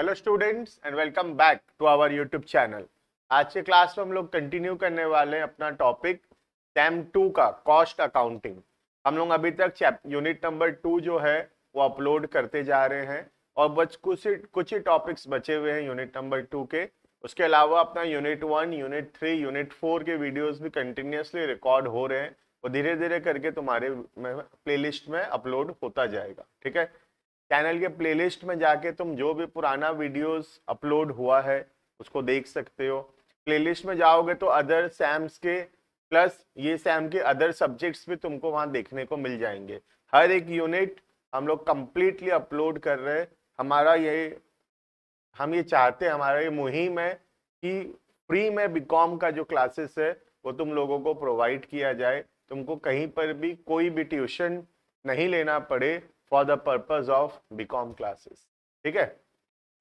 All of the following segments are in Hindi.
Hello students and welcome back to our YouTube channel आज के क्लास में हम लोग कंटिन्यू करने वाले हैं अपना टॉपिक सेम टू का कॉस्ट अकाउंटिंग हम लोग अभी तक यूनिट नंबर टू जो है वो अपलोड करते जा रहे हैं और बच कुछ ही कुछ ही टॉपिक्स बचे हुए हैं यूनिट नंबर टू के उसके अलावा अपना unit one unit three unit four के वीडियोज भी कंटिन्यूसली रिकॉर्ड हो रहे हैं वो धीरे धीरे करके तुम्हारे लिस्ट में अपलोड होता जाएगा ठीक है चैनल के प्लेलिस्ट में जाके तुम जो भी पुराना वीडियोस अपलोड हुआ है उसको देख सकते हो प्लेलिस्ट में जाओगे तो अदर सैम्स के प्लस ये सैम के अदर सब्जेक्ट्स भी तुमको वहाँ देखने को मिल जाएंगे हर एक यूनिट हम लोग कम्प्लीटली अपलोड कर रहे हैं हमारा ये हम ये चाहते हैं हमारा ये मुहिम है कि फ्री में बीकॉम का जो क्लासेस है वो तुम लोगों को प्रोवाइड किया जाए तुमको कहीं पर भी कोई भी ट्यूशन नहीं लेना पड़े for the purpose of BCom classes ठीक है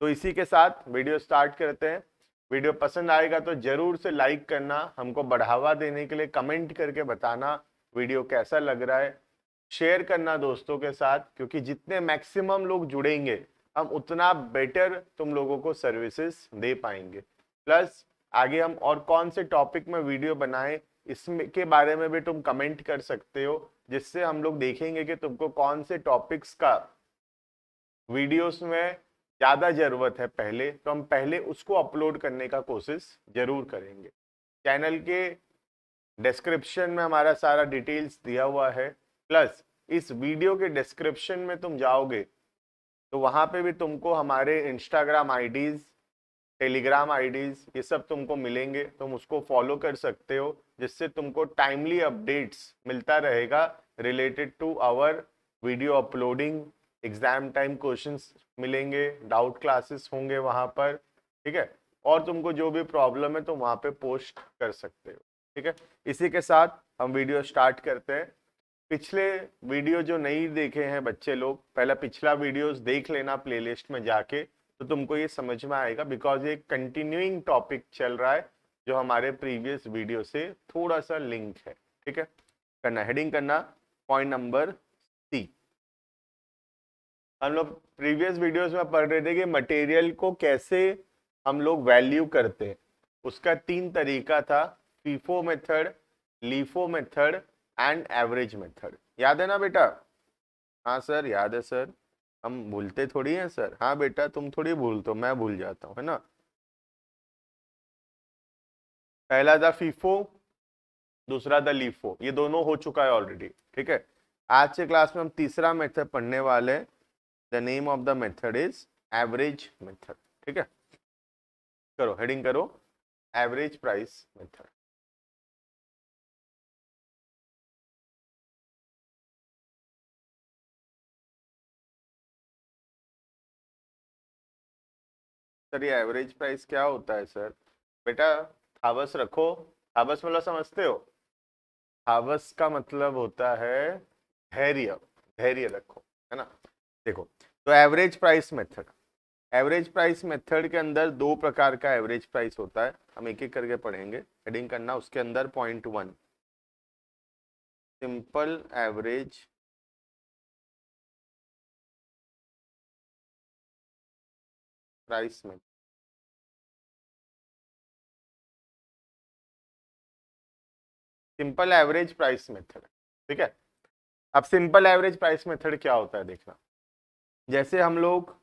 तो इसी के साथ वीडियो स्टार्ट करते हैं वीडियो पसंद आएगा तो जरूर से लाइक करना हमको बढ़ावा देने के लिए कमेंट करके बताना वीडियो कैसा लग रहा है शेयर करना दोस्तों के साथ क्योंकि जितने मैक्सिमम लोग जुड़ेंगे हम उतना बेटर तुम लोगों को सर्विसेज दे पाएंगे प्लस आगे हम और कौन से टॉपिक में वीडियो बनाएं इसमें के बारे में भी तुम कमेंट कर सकते हो जिससे हम लोग देखेंगे कि तुमको कौन से टॉपिक्स का वीडियोस में ज़्यादा ज़रूरत है पहले तो हम पहले उसको अपलोड करने का कोशिश ज़रूर करेंगे चैनल के डिस्क्रिप्शन में हमारा सारा डिटेल्स दिया हुआ है प्लस इस वीडियो के डिस्क्रिप्शन में तुम जाओगे तो वहाँ पे भी तुमको हमारे इंस्टाग्राम आईडीज़ टेलीग्राम आईडीज़ ये सब तुमको मिलेंगे तुम उसको फॉलो कर सकते हो जिससे तुमको टाइमली अपडेट्स मिलता रहेगा related to our video uploading exam time questions मिलेंगे डाउट क्लासेस होंगे वहाँ पर ठीक है और तुमको जो भी प्रॉब्लम है तो वहाँ पे पोस्ट कर सकते हो ठीक है इसी के साथ हम वीडियो स्टार्ट करते हैं पिछले वीडियो जो नहीं देखे हैं बच्चे लोग पहला पिछला वीडियोस देख लेना प्लेलिस्ट में जाके तो तुमको ये समझ में आएगा बिकॉज ये कंटिन्यूइंग टॉपिक चल रहा है जो हमारे प्रीवियस वीडियो से थोड़ा सा लिंक है ठीक है करना हेडिंग करना पॉइंट नंबर सी हम लोग प्रीवियस वीडियोस में पढ़ रहे थे कि मटेरियल को कैसे हम लोग वैल्यू करते हैं उसका तीन तरीका था FIFO method LIFO method and average method याद है ना बेटा हाँ सर याद है सर हम भूलते थोड़ी हैं सर हाँ बेटा तुम थोड़ी भूलते हो मैं भूल जाता हूँ है ना पहला था फीफो दूसरा था लीफो ये दोनों हो चुका है ऑलरेडी ठीक है आज के क्लास में हम तीसरा मेथड पढ़ने वाले हैं the name of the method is average method ठीक है करो हेडिंग करो एवरेज प्राइस मेथड सर ये एवरेज प्राइस क्या होता है सर बेटा हावस रखो हावस मतलब समझते हो हावस का मतलब होता है धैर्य धैर्य रखो है ना देखो तो average price method average price method के अंदर दो प्रकार का एवरेज प्राइस होता है हम एक एक करके पढ़ेंगे हेडिंग करना उसके अंदर point one simple average price method simple average price method ठीक है अब सिंपल एवरेज प्राइस मेथड क्या होता है देखना जैसे हम लोग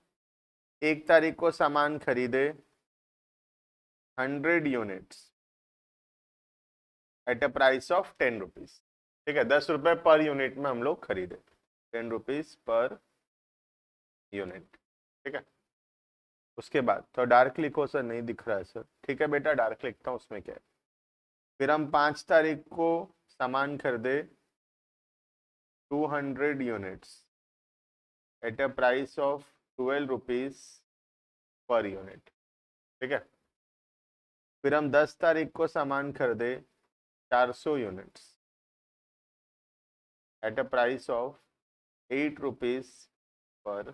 एक तारीख को सामान खरीदे hundred units at a price of ten rupees ठीक है दस रुपये पर यूनिट में हम लोग खरीदे टेन रुपीज पर यूनिट ठीक है उसके बाद तो डार्क लिखो सर नहीं दिख रहा है सर ठीक है बेटा डार्क लिखता हूँ उसमें क्या है फिर हम पाँच तारीख को सामान खरीदे 200 units at a price of twelve rupees per unit ठीक है फिर हम 10 तारीख को सामान खरीदे 400 units at a price of eight rupees per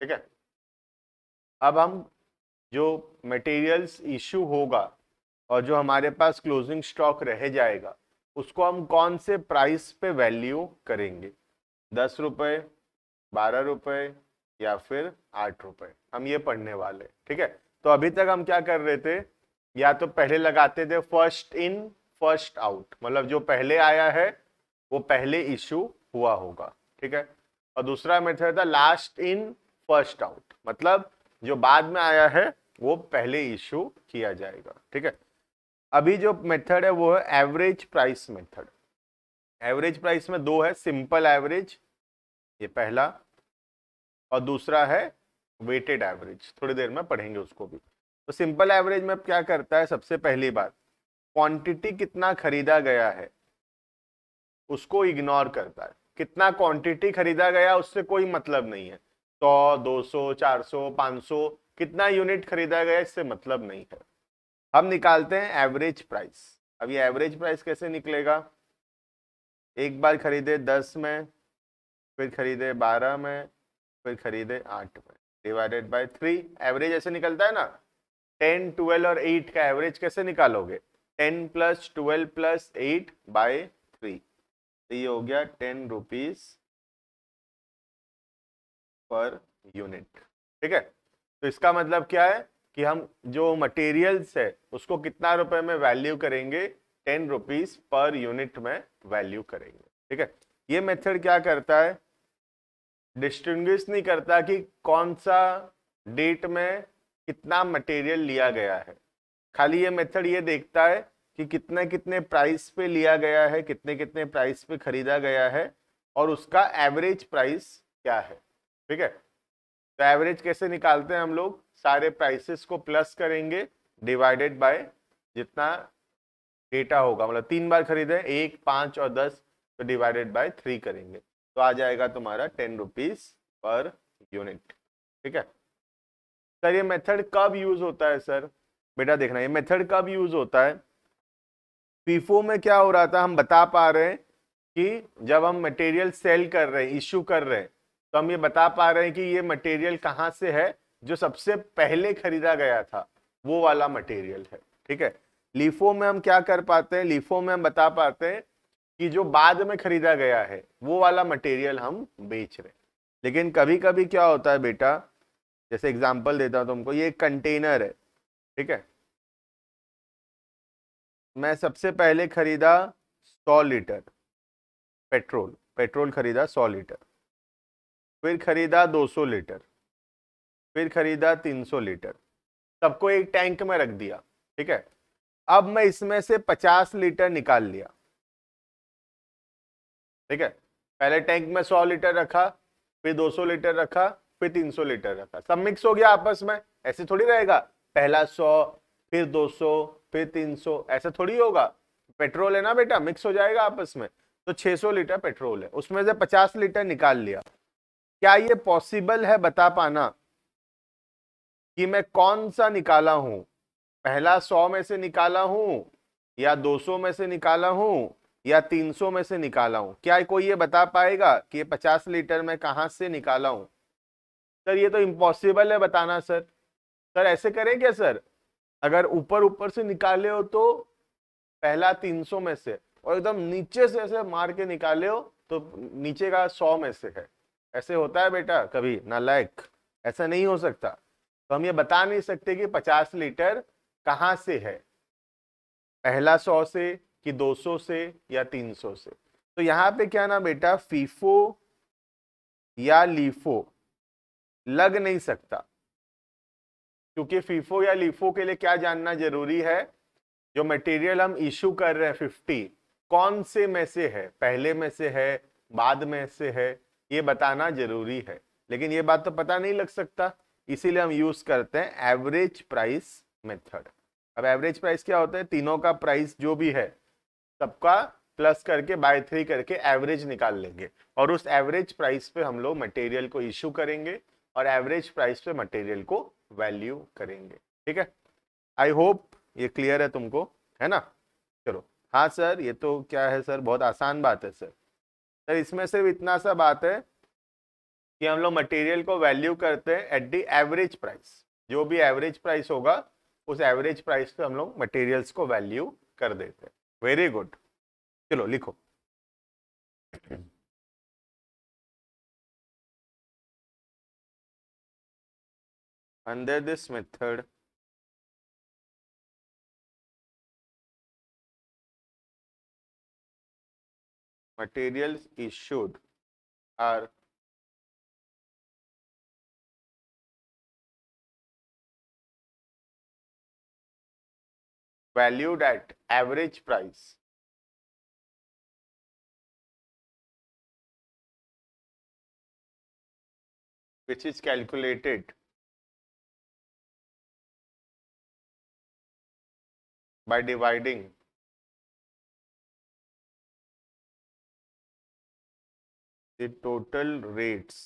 ठीक है अब हम जो मटेरियल्स इशू होगा और जो हमारे पास क्लोजिंग स्टॉक रह जाएगा उसको हम कौन से प्राइस पे वैल्यू करेंगे दस रुपये बारह रुपये या फिर आठ रुपये हम ये पढ़ने वाले ठीक है तो अभी तक हम क्या कर रहे थे या तो पहले लगाते थे फर्स्ट इन फर्स्ट आउट मतलब जो पहले आया है वो पहले इशू हुआ होगा ठीक है और दूसरा मेथड था लास्ट इन फर्स्ट आउट मतलब जो बाद में आया है वो पहले इशू किया जाएगा ठीक है अभी जो मेथड है वो है average price method average price में दो है सिंपल एवरेज ये पहला और दूसरा है वेटेड एवरेज थोड़ी देर में पढ़ेंगे उसको भी तो सिंपल एवरेज में क्या करता है सबसे पहली बात क्वांटिटी कितना खरीदा गया है उसको इग्नोर करता है कितना क्वांटिटी खरीदा गया उससे कोई मतलब नहीं है सौ दो सौ चार सौ पाँच सौ कितना यूनिट खरीदा गया इससे मतलब नहीं है हम निकालते हैं एवरेज प्राइस अब ये एवरेज प्राइस कैसे निकलेगा एक बार खरीदे दस में फिर खरीदे बारह में फिर खरीदे आठ में डिवाइडेड बाय थ्री एवरेज ऐसे निकलता है ना टेन ट्वेल्व और एट का एवरेज कैसे निकालोगे ten plus twelve plus eight by three तो ये हो गया टेन रुपीज पर यूनिट ठीक है तो इसका मतलब क्या है कि हम जो मटेरियल्स है उसको कितना रुपए में वैल्यू करेंगे टेन रुपीज पर यूनिट में वैल्यू करेंगे ठीक है ये मेथड क्या करता है डिस्टिंग नहीं करता कि कौन सा डेट में कितना मटेरियल लिया गया है खाली ये मेथड ये देखता है कि कितने कितने प्राइस पे लिया गया है कितने कितने प्राइस पे खरीदा गया है और उसका एवरेज प्राइस क्या है ठीक है तो एवरेज कैसे निकालते हैं हम लोग सारे प्राइसेस को प्लस करेंगे डिवाइडेड बाय जितना डेटा होगा मतलब तीन बार खरीदें एक पाँच और दस तो डिवाइडेड बाय थ्री करेंगे तो आ जाएगा तुम्हारा टेन रुपीज़ पर यूनिट ठीक है सर ये मेथड कब यूज़ होता है सर बेटा देखना ये मेथड कब यूज़ होता है पीफो में क्या हो रहा था हम बता पा रहे हैं कि जब हम मटेरियल सेल कर रहे हैं इश्यू कर रहे हैं तो हम ये बता पा रहे हैं कि ये मटेरियल कहाँ से है जो सबसे पहले खरीदा गया था वो वाला मटेरियल है ठीक है लीफो में हम क्या कर पाते हैं लीफो में हम बता पाते हैं कि जो बाद में खरीदा गया है वो वाला मटेरियल हम बेच रहे हैं लेकिन कभी कभी क्या होता है बेटा जैसे एग्जाम्पल देता हूँ तुमको ये कंटेनर है ठीक है मैं सबसे पहले खरीदा सौ लीटर पेट्रोल पेट्रोल खरीदा सौ लीटर फिर खरीदा 200 लीटर फिर खरीदा 300 लीटर सबको एक टैंक में रख दिया ठीक है अब मैं इसमें से 50 लीटर निकाल लिया ठीक है पहले टैंक में 100 लीटर रखा फिर 200 लीटर रखा फिर 300 लीटर रखा सब मिक्स हो गया आपस में ऐसे थोड़ी रहेगा पहला 100 फिर 200 फिर 300 ऐसा थोड़ी होगा पेट्रोल है ना बेटा मिक्स हो जाएगा आपस में तो 600 लीटर पेट्रोल है उसमें से 50 लीटर निकाल लिया क्या ये पॉसिबल है बता पाना कि मैं कौन सा निकाला हूं पहला सौ में से निकाला हूं या दो सौ में से निकाला हूं या तीन सौ में से निकाला हूं क्या कोई ये बता पाएगा कि ये पचास लीटर मैं कहां से निकाला हूं सर ये तो इम्पॉसिबल है बताना सर सर ऐसे करें क्या सर अगर ऊपर ऊपर से निकाले हो तो पहला तीन सौ में से और एकदम नीचे से ऐसे मार के निकाले हो तो नीचे का सौ में से है ऐसे होता है बेटा कभी नालायक ऐसा नहीं हो सकता तो हम ये बता नहीं सकते कि पचास लीटर कहाँ से है पहला सौ से कि दो सौ से या तीन सौ से तो यहाँ पे क्या ना बेटा फीफो या लीफो लग नहीं सकता क्योंकि फीफो या लीफो के लिए क्या जानना जरूरी है जो मटेरियल हम इशू कर रहे हैं फिफ्टी कौन से में से है पहले में से है बाद में से है ये बताना जरूरी है लेकिन ये बात तो पता नहीं लग सकता इसीलिए हम यूज करते हैं एवरेज प्राइस मेथड अब एवरेज प्राइस क्या होता है तीनों का प्राइस जो भी है सबका प्लस करके बाय थ्री करके एवरेज निकाल लेंगे और उस एवरेज प्राइस पे हम लोग मटेरियल को इश्यू करेंगे और एवरेज प्राइस पे मटेरियल को वैल्यू करेंगे ठीक है आई होप ये क्लियर है तुमको है ना चलो हाँ सर ये तो क्या है सर बहुत आसान बात है सर सर इसमें सिर्फ इतना सा बात है कि हम लोग मटेरियल को वैल्यू करते हैं एट दी एवरेज प्राइस जो भी एवरेज प्राइस होगा उस एवरेज प्राइस पे हम लोग मटेरियल्स को वैल्यू कर देते हैं वेरी गुड चलो लिखो under this method materials issued are valued at average price which is calculated by dividing the total rates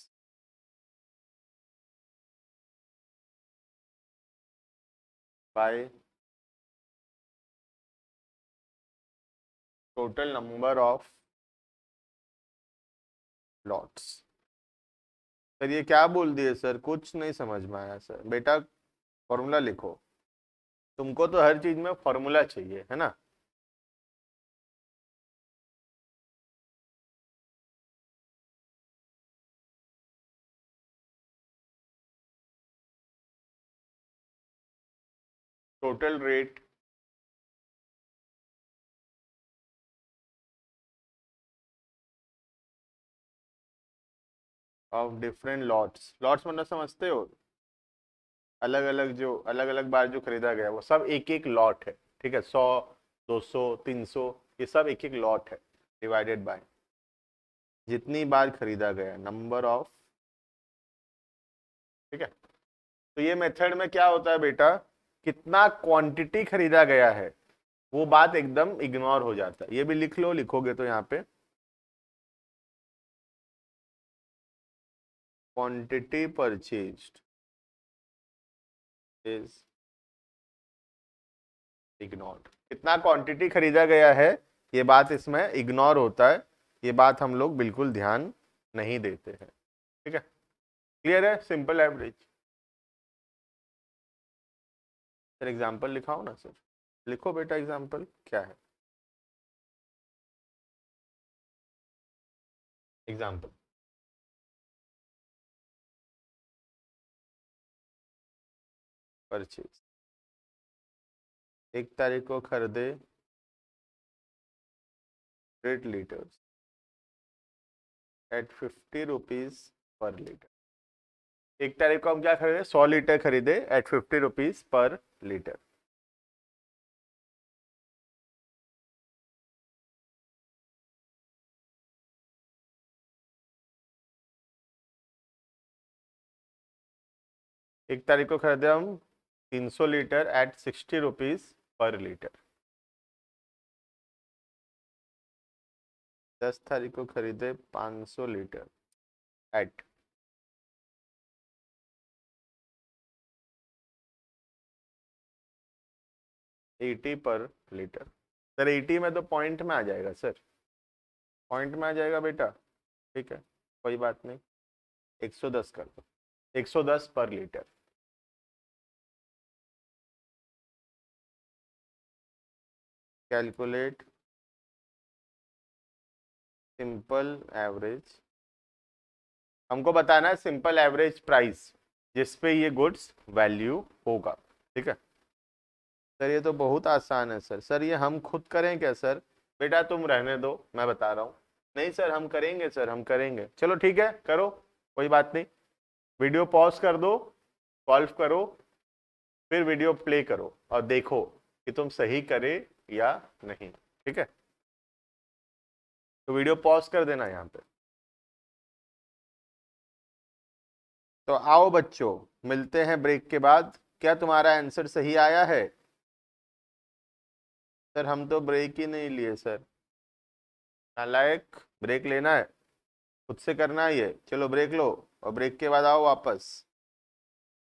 by total number of lots sir ये क्या बोल दिए सर कुछ नहीं समझ में आया सर बेटा फॉर्मूला लिखो तुमको तो हर चीज़ में फॉर्मूला चाहिए है ना total rate of different lots lots मतलब समझते हो अलग अलग जो अलग अलग बार जो खरीदा गया वो सब एक एक लॉट है ठीक है सौ दो सौ तीन सौ ये सब एक एक लॉट है डिवाइडेड बाय जितनी बार खरीदा गया नंबर ऑफ ठीक है तो ये मेथड में क्या होता है बेटा कितना क्वांटिटी खरीदा गया है वो बात एकदम इग्नोर हो जाता है ये भी लिख लो लिखोगे तो यहाँ पे क्वांटिटी परचेज इज इग्नोर कितना क्वांटिटी खरीदा गया है ये बात इसमें इग्नोर होता है ये बात हम लोग बिल्कुल ध्यान नहीं देते हैं ठीक है क्लियर है सिंपल एवरेज सर एग्जाम्पल लिखाओ ना सर लिखो बेटा एग्जाम्पल क्या है एग्जाम्पल परचेज एक तारीख को खरीदे eight litres at fifty rupees per litre एक तारीख को हम क्या खरीदे सौ लीटर खरीदे at fifty rupees per litre एक तारीख को खरीदे हम तीन सौ litre at sixty rupees per litre दस तारीख को खरीदे सौ litre at eighty per litre sir eighty में तो पॉइंट में आ जाएगा सर पॉइंट में आ जाएगा बेटा ठीक है कोई बात नहीं 110 कर दो 110 पर लीटर कैलकुलेट सिंपल एवरेज हमको बताना है सिंपल एवरेज प्राइस जिसपे ये गुड्स वैल्यू होगा ठीक है सर ये तो बहुत आसान है सर सर ये हम खुद करें क्या सर बेटा तुम रहने दो मैं बता रहा हूँ नहीं सर हम करेंगे सर हम करेंगे चलो ठीक है करो कोई बात नहीं वीडियो पॉज कर दो सॉल्व करो फिर वीडियो प्ले करो और देखो कि तुम सही करे या नहीं ठीक है तो वीडियो पॉज कर देना यहाँ पे तो आओ बच्चों मिलते हैं ब्रेक के बाद क्या तुम्हारा आंसर सही आया है सर हम तो ब्रेक ही नहीं लिए सर नालायक ब्रेक लेना है खुद से करना ही है चलो ब्रेक लो और ब्रेक के बाद आओ वापस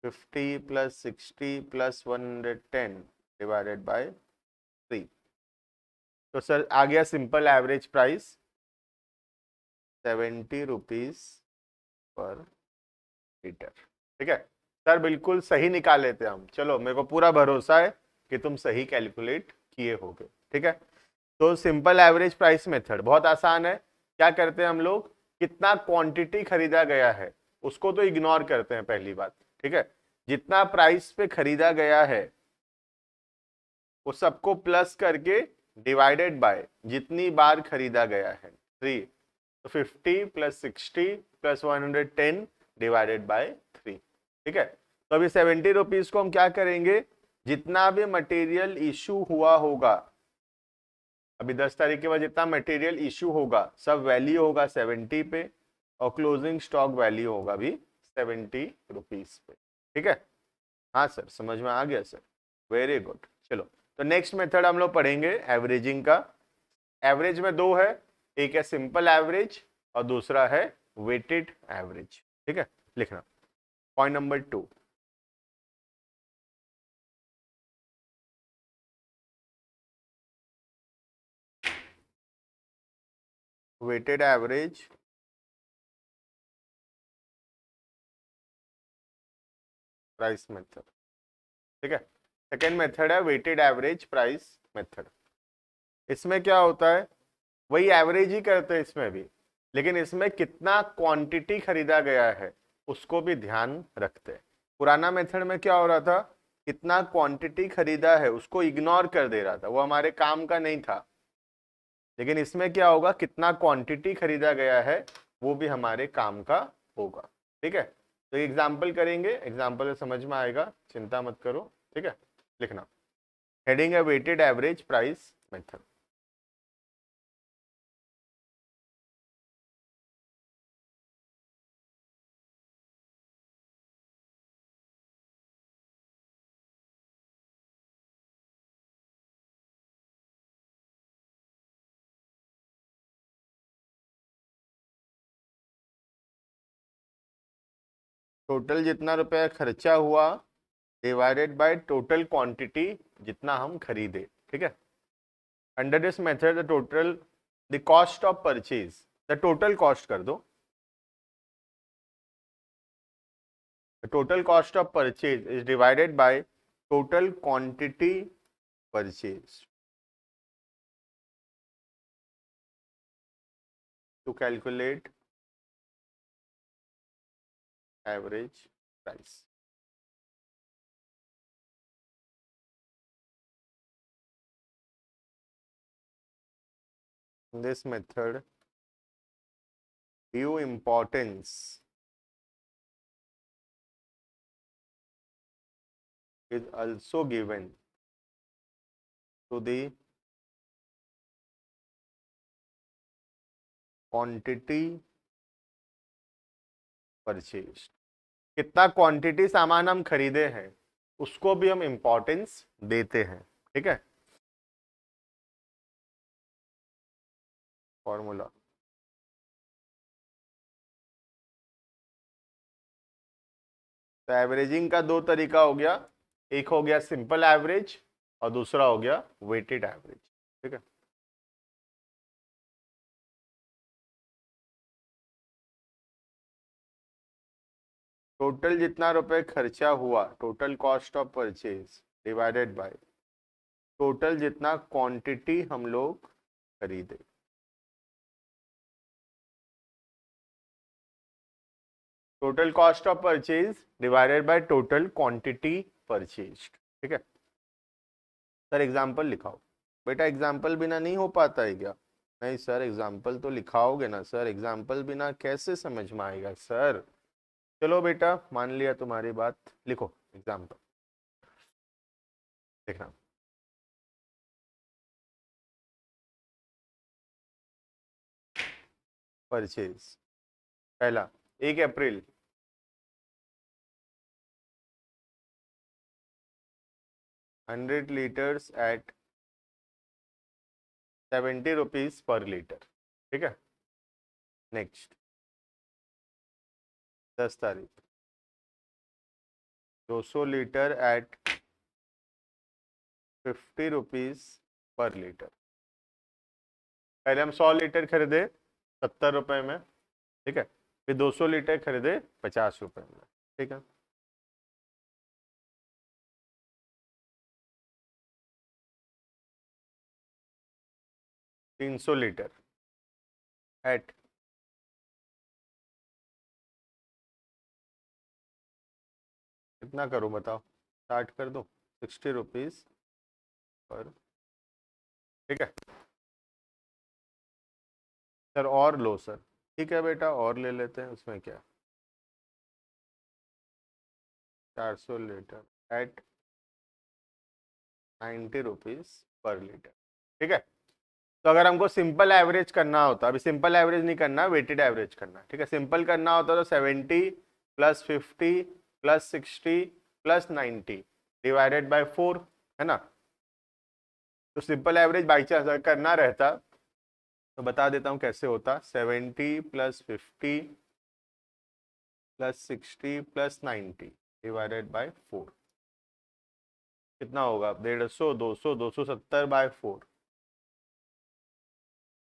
fifty plus sixty plus one hundred ten divided by three तो सर आ गया simple average price seventy rupees per litre ठीक है सर बिल्कुल सही निकाल लेते हम चलो मेरे को पूरा भरोसा है कि तुम सही कैलकुलेट किए होंगे ठीक है तो सिंपल एवरेज प्राइस मेथड बहुत आसान है क्या करते हैं हम लोग कितना क्वांटिटी खरीदा गया है उसको तो इग्नोर करते हैं पहली बात ठीक है जितना प्राइस पे खरीदा गया है वो सबको प्लस करके डिवाइडेड बाय जितनी बार खरीदा गया है थ्री तो fifty plus sixty plus one hundred ten divided by three ठीक है तो अभी सेवेंटी रुपीज को हम क्या करेंगे जितना भी मटेरियल इशू हुआ होगा अभी दस तारीख के बाद जितना मटेरियल इशू होगा सब वैल्यू होगा सेवेंटी पे और क्लोजिंग स्टॉक वैल्यू होगा अभी सेवेंटी रुपीज पे ठीक है हाँ सर समझ में आ गया सर वेरी गुड चलो तो नेक्स्ट मेथड हम लोग पढ़ेंगे एवरेजिंग का एवरेज में दो है एक है सिंपल एवरेज और दूसरा है वेटेड एवरेज ठीक है लिखना point number two weighted average price method ठीक है सेकेंड मेथड है वेटेड एवरेज प्राइस मेथड इसमें क्या होता है वही एवरेज ही करते हैं इसमें भी लेकिन इसमें कितना क्वांटिटी खरीदा गया है उसको भी ध्यान रखते हैं पुराना मेथड में क्या हो रहा था कितना क्वांटिटी खरीदा है उसको इग्नोर कर दे रहा था वो हमारे काम का नहीं था लेकिन इसमें क्या होगा कितना क्वांटिटी खरीदा गया है वो भी हमारे काम का होगा ठीक है तो एग्जाम्पल करेंगे एग्जाम्पल समझ में आएगा चिंता मत करो ठीक है लिखना हेडिंग है weighted average price method total जितना रुपया खर्चा हुआ डिवाइडेड बाय टोटल क्वांटिटी जितना हम खरीदे ठीक है under this method the total the cost of purchase the total cost कर दो the total cost of purchase is divided by total quantity purchase to calculate average price. In this method, view importance is also given to the quantity purchased. कितना क्वांटिटी सामान हम खरीदे हैं उसको भी हम इम्पोर्टेंस देते हैं ठीक है फॉर्मूला तो एवरेजिंग का दो तरीका हो गया एक हो गया सिंपल एवरेज और दूसरा हो गया वेटेड एवरेज ठीक है टोटल जितना रुपए खर्चा हुआ total cost of purchase divided by total जितना क्वांटिटी हम लोग खरीदे total cost of purchase divided by total quantity purchase ठीक है सर एग्जांपल लिखाओ बेटा एग्जांपल बिना नहीं हो पाता है क्या नहीं सर एग्जांपल तो लिखाओगे ना सर एग्जांपल बिना कैसे समझ में आएगा सर चलो बेटा मान लिया तुम्हारी बात लिखो एग्जाम पर देखना परचेज पहला एक अप्रैल hundred litres at seventy rupees per litre ठीक है नेक्स्ट दस तारीख दो सौ litre at fifty rupees per litre पहले हम सौ लीटर खरीदे सत्तर रुपये में ठीक है फिर दो सौ लीटर खरीदे पचास रुपए में ठीक है तीन सौ लीटर एट कितना करो बताओ स्टार्ट कर दो सिक्सटी रुपीज़ पर ठीक है सर और लो सर ठीक है बेटा और ले लेते हैं उसमें क्या चार सौ litre at ninety rupees per litre ठीक है तो अगर हमको सिंपल एवरेज करना होता अभी सिंपल एवरेज नहीं करना वेटेड एवरेज करना ठीक है सिंपल करना होता तो seventy plus fifty plus sixty plus ninety divided by four है ना तो सिंपल एवरेज बाई चांस अगर करना रहता तो बता देता हूँ कैसे होता seventy plus fifty plus sixty plus ninety divided by four कितना होगा डेढ़ सौ दो सौ दो सौ सत्तर बाय फोर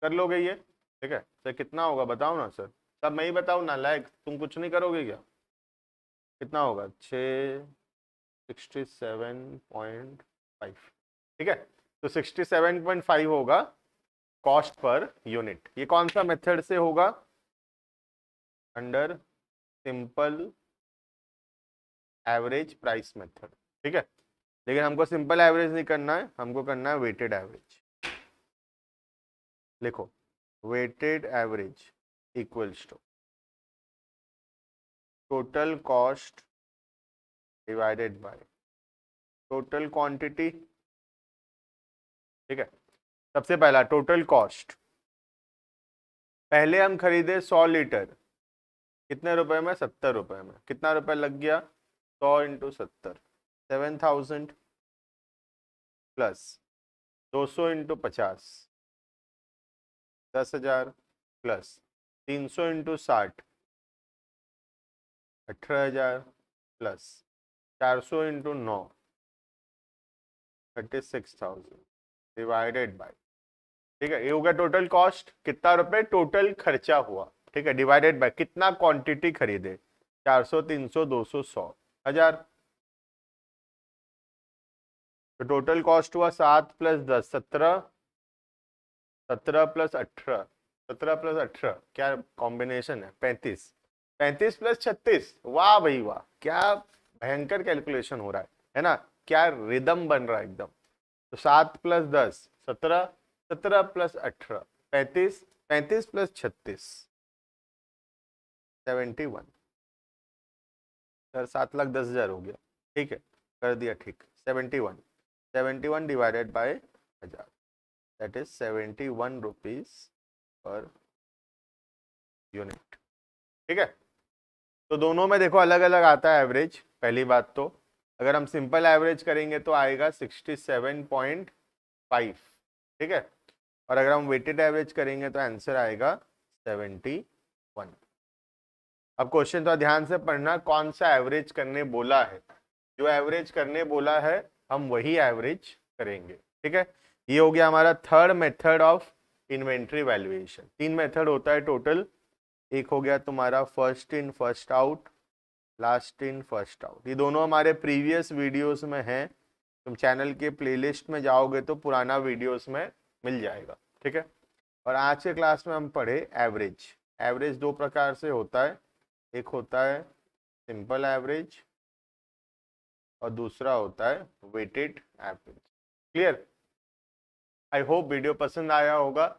कर लोगे ये ठीक है सर तो कितना होगा बताओ ना सर सब मैं ही बताऊँ ना लाइक तुम कुछ नहीं करोगे क्या कितना होगा छः सिक्सटी सेवन पॉइंट फाइव ठीक है तो सिक्सटी सेवन पॉइंट फाइव होगा कॉस्ट पर यूनिट ये कौन सा मेथड से होगा under simple average price method ठीक है लेकिन हमको सिंपल एवरेज नहीं करना है हमको करना है वेटेड एवरेज लिखो weighted average equals to total cost divided by total quantity ठीक है सबसे पहला टोटल कॉस्ट पहले हम खरीदे सौ लीटर कितने रुपए में सत्तर रुपए में कितना रुपए लग गया सौ इंटू सत्तर सेवन थाउजेंड प्लस दो सौ इंटू पचास दस हजार प्लस तीन सौ इंटू साठ अठारह हजार प्लस चार सौ इंटू नौ thirty six thousand divided by ठीक है ये हो गया टोटल कॉस्ट कितना रुपए टोटल खर्चा हुआ ठीक है डिवाइडेड बाय कितना क्वांटिटी खरीदे चार सौ तीन सौ दो सौ सौ हजार तो टोटल कॉस्ट हुआ सात प्लस दस सत्रह सत्रह प्लस अठारह सत्रह प्लस अठारह क्या कॉम्बिनेशन है पैंतीस पैंतीस प्लस छत्तीस वाह भाई वाह क्या भयंकर कैलकुलेशन हो रहा है है ना क्या रिदम बन रहा है एकदम तो सात प्लस दस सत्रह सत्रह प्लस अठारह पैंतीस पैंतीस प्लस छत्तीस सेवेंटी वन सर सात लाख दस हज़ार हो गया ठीक है कर दिया ठीक seventy one seventy one divided by हज़ार that is seventy one rupees per unit ठीक है तो दोनों में देखो अलग अलग आता है एवरेज पहली बात तो अगर हम सिंपल एवरेज करेंगे तो आएगा 67.5 ठीक है और अगर हम वेटेड एवरेज करेंगे तो आंसर आएगा 71 अब क्वेश्चन तो ध्यान से पढ़ना कौन सा एवरेज करने बोला है जो एवरेज करने बोला है हम वही एवरेज करेंगे ठीक है ये हो गया हमारा third method of inventory valuation तीन मेथड होता है टोटल एक हो गया तुम्हारा first in first out last in first out ये दोनों हमारे प्रीवियस वीडियोस में हैं तुम चैनल के प्लेलिस्ट में जाओगे तो पुराना वीडियोस में मिल जाएगा ठीक है और आज के क्लास में हम पढ़े एवरेज एवरेज दो प्रकार से होता है एक होता है सिंपल एवरेज और दूसरा होता है weighted average clear I hope video पसंद आया होगा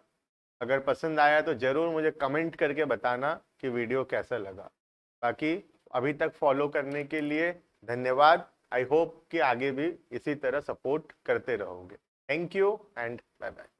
अगर पसंद आया तो ज़रूर मुझे कमेंट करके बताना कि वीडियो कैसा लगा बाकी अभी तक फॉलो करने के लिए धन्यवाद आई होप कि आगे भी इसी तरह सपोर्ट करते रहोगे thank you and bye bye